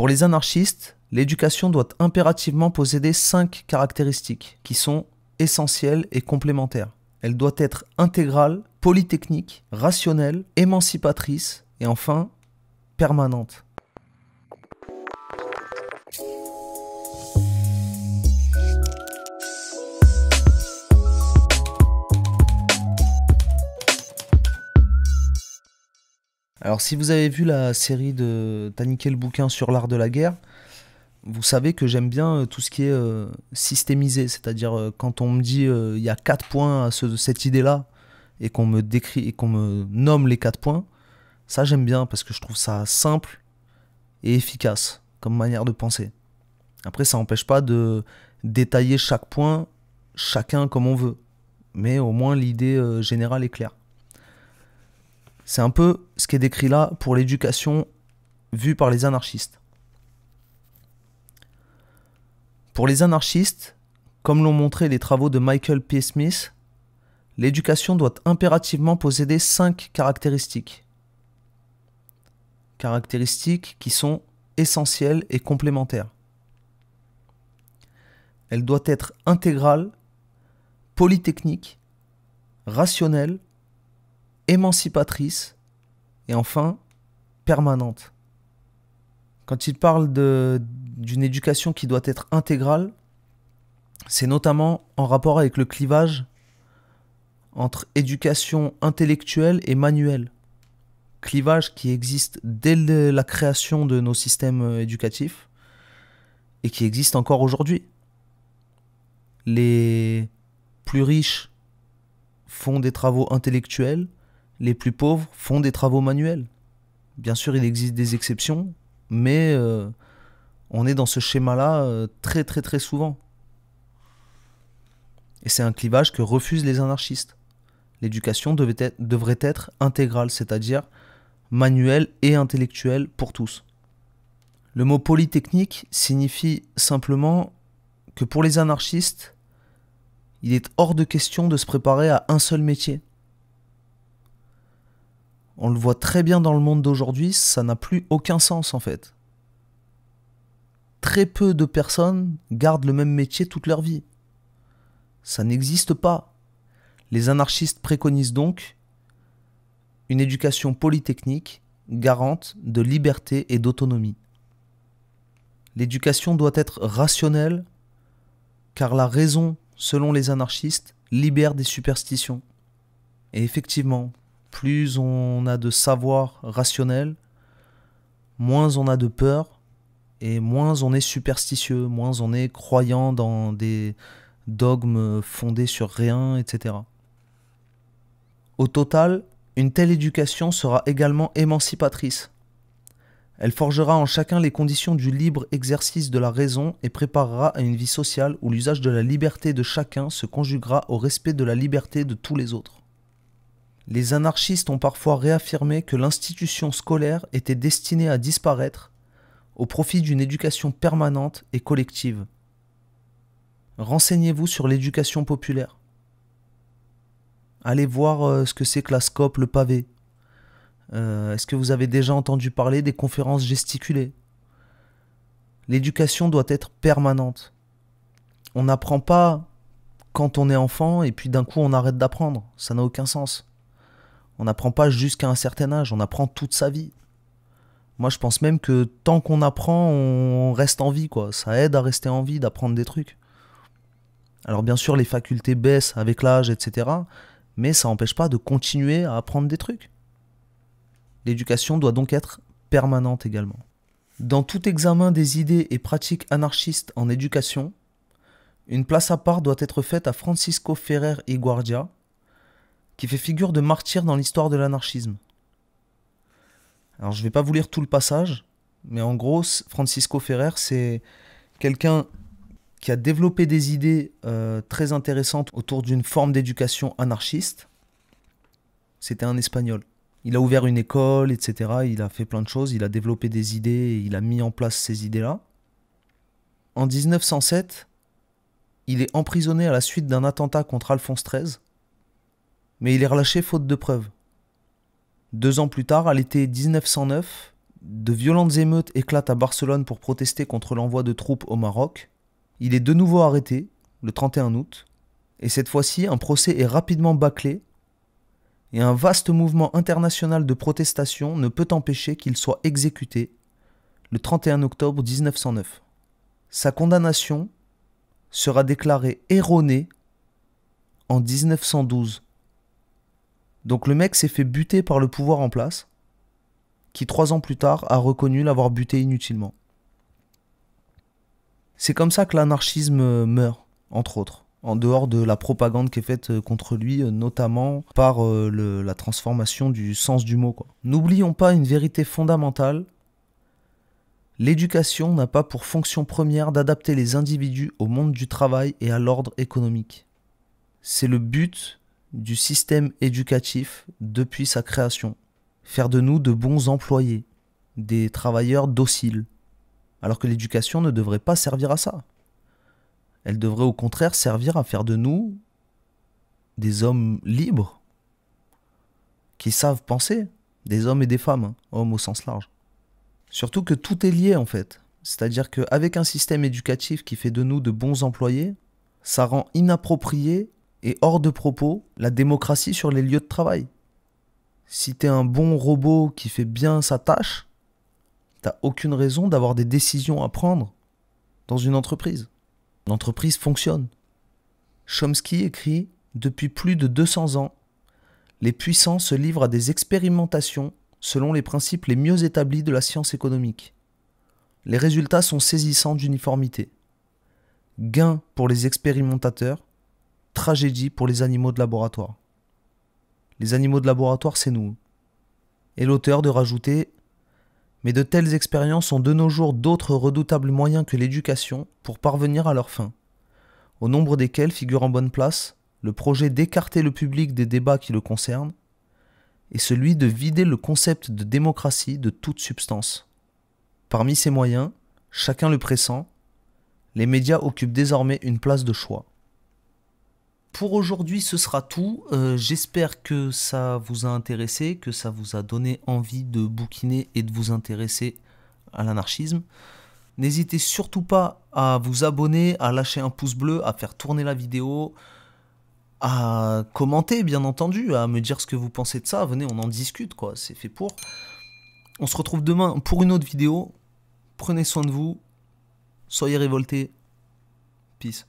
Pour les anarchistes, l'éducation doit impérativement posséder cinq caractéristiques qui sont essentielles et complémentaires. Elle doit être intégrale, polytechnique, rationnelle, émancipatrice et enfin permanente. Alors, si vous avez vu la série de T'as le bouquin sur l'art de la guerre, vous savez que j'aime bien euh, tout ce qui est euh, systémisé, c'est-à-dire euh, quand on me dit il y a quatre points à cette idée-là et qu'on me décrit et qu'on me nomme les quatre points, ça j'aime bien parce que je trouve ça simple et efficace comme manière de penser. Après, ça n'empêche pas de détailler chaque point, chacun comme on veut, mais au moins l'idée générale est claire. C'est un peu ce qui est décrit là pour l'éducation vue par les anarchistes. Pour les anarchistes, comme l'ont montré les travaux de Michael P. Smith, l'éducation doit impérativement posséder cinq caractéristiques. Caractéristiques qui sont essentielles et complémentaires. Elle doit être intégrale, polytechnique, rationnelle, émancipatrice et enfin permanente. Quand il parle d'une éducation qui doit être intégrale, c'est notamment en rapport avec le clivage entre éducation intellectuelle et manuelle. Clivage qui existe dès la création de nos systèmes éducatifs et qui existe encore aujourd'hui. Les plus riches font des travaux intellectuels les plus pauvres font des travaux manuels. Bien sûr, il existe des exceptions, mais euh, on est dans ce schéma-là euh, très très très souvent. Et c'est un clivage que refusent les anarchistes. L'éducation devrait être intégrale, c'est-à-dire manuelle et intellectuelle pour tous. Le mot polytechnique signifie simplement que pour les anarchistes, il est hors de question de se préparer à un seul métier. On le voit très bien dans le monde d'aujourd'hui, ça n'a plus aucun sens en fait. Très peu de personnes gardent le même métier toute leur vie. Ça n'existe pas. Les anarchistes préconisent donc une éducation polytechnique garante de liberté et d'autonomie. L'éducation doit être rationnelle, car la raison, selon les anarchistes, libère des superstitions. Et effectivement, plus on a de savoir rationnel, moins on a de peur et moins on est superstitieux, moins on est croyant dans des dogmes fondés sur rien, etc. Au total, une telle éducation sera également émancipatrice. Elle forgera en chacun les conditions du libre exercice de la raison et préparera à une vie sociale où l'usage de la liberté de chacun se conjuguera au respect de la liberté de tous les autres les anarchistes ont parfois réaffirmé que l'institution scolaire était destinée à disparaître au profit d'une éducation permanente et collective. Renseignez-vous sur l'éducation populaire. Allez voir euh, ce que c'est que la SCOP, le pavé. Euh, est-ce que vous avez déjà entendu parler des conférences gesticulées L'éducation doit être permanente. On n'apprend pas quand on est enfant et puis d'un coup on arrête d'apprendre. Ça n'a aucun sens. On n'apprend pas jusqu'à un certain âge, on apprend toute sa vie. Moi, je pense même que tant qu'on apprend, on reste en vie, quoi. Ça aide à rester en vie, d'apprendre des trucs. Alors, bien sûr, les facultés baissent avec l'âge, etc. Mais ça n'empêche pas de continuer à apprendre des trucs. L'éducation doit donc être permanente également. Dans tout examen des idées et pratiques anarchistes en éducation, une place à part doit être faite à Francisco Ferrer y Guardia, qui fait figure de martyr dans l'histoire de l'anarchisme. Alors je ne vais pas vous lire tout le passage, mais en gros, Francisco Ferrer, c'est quelqu'un qui a développé des idées euh, très intéressantes autour d'une forme d'éducation anarchiste. C'était un Espagnol. Il a ouvert une école, etc. Il a fait plein de choses, il a développé des idées, il a mis en place ces idées-là. En 1907, il est emprisonné à la suite d'un attentat contre Alphonse XIII mais il est relâché faute de preuves. Deux ans plus tard, à l'été 1909, de violentes émeutes éclatent à Barcelone pour protester contre l'envoi de troupes au Maroc. Il est de nouveau arrêté, le 31 août, et cette fois-ci, un procès est rapidement bâclé, et un vaste mouvement international de protestation ne peut empêcher qu'il soit exécuté le 31 octobre 1909. Sa condamnation sera déclarée erronée en 1912 donc le mec s'est fait buter par le pouvoir en place, qui trois ans plus tard a reconnu l'avoir buté inutilement. C'est comme ça que l'anarchisme euh, meurt, entre autres, en dehors de la propagande qui est faite euh, contre lui, euh, notamment par la transformation du sens du mot. N'oublions pas une vérité fondamentale, L'éducation n'a pas pour fonction première d'adapter les individus au monde du travail et à l'ordre économique. C'est le but du système éducatif depuis sa création. Faire de nous de bons employés, des travailleurs dociles. Alors que l'éducation ne devrait pas servir à ça. Elle devrait au contraire servir à faire de nous des hommes libres, qui savent penser, des hommes et des femmes, hein, hommes au sens large. Surtout que tout est lié en fait. C'est-à-dire qu'avec un système éducatif qui fait de nous de bons employés, ça rend inapproprié et hors de propos la démocratie sur les lieux de travail. Si es un bon robot qui fait bien sa tâche, t'as aucune raison d'avoir des décisions à prendre dans une entreprise. L'entreprise fonctionne. Chomsky écrit Depuis plus de 200 ans, les puissants se livrent à des expérimentations selon les principes les mieux établis de la science économique. Les résultats sont saisissants d'uniformité. Gain pour les expérimentateurs, tragédie pour les animaux de laboratoire. Les animaux de laboratoire, c'est nous. Et l'auteur de rajouter Mais de telles expériences ont de nos jours d'autres redoutables moyens que l'éducation pour parvenir à leur fin, au nombre desquels figure en bonne place le projet d'écarter le public des débats qui le concernent, et celui de vider le concept de démocratie de toute substance. Parmi ces moyens, chacun le pressent, les médias occupent désormais une place de choix pour aujourd'hui, ce sera tout. Euh, j'espère que ça vous a intéressé, que ça vous a donné envie de bouquiner et de vous intéresser à l'anarchisme. N'hésitez surtout pas à vous abonner, à lâcher un pouce bleu, à faire tourner la vidéo, à commenter bien entendu, à me dire ce que vous pensez de ça. Venez, on en discute quoi, c'est fait pour. On se retrouve demain pour une autre vidéo. Prenez soin de vous. Soyez révoltés. Peace.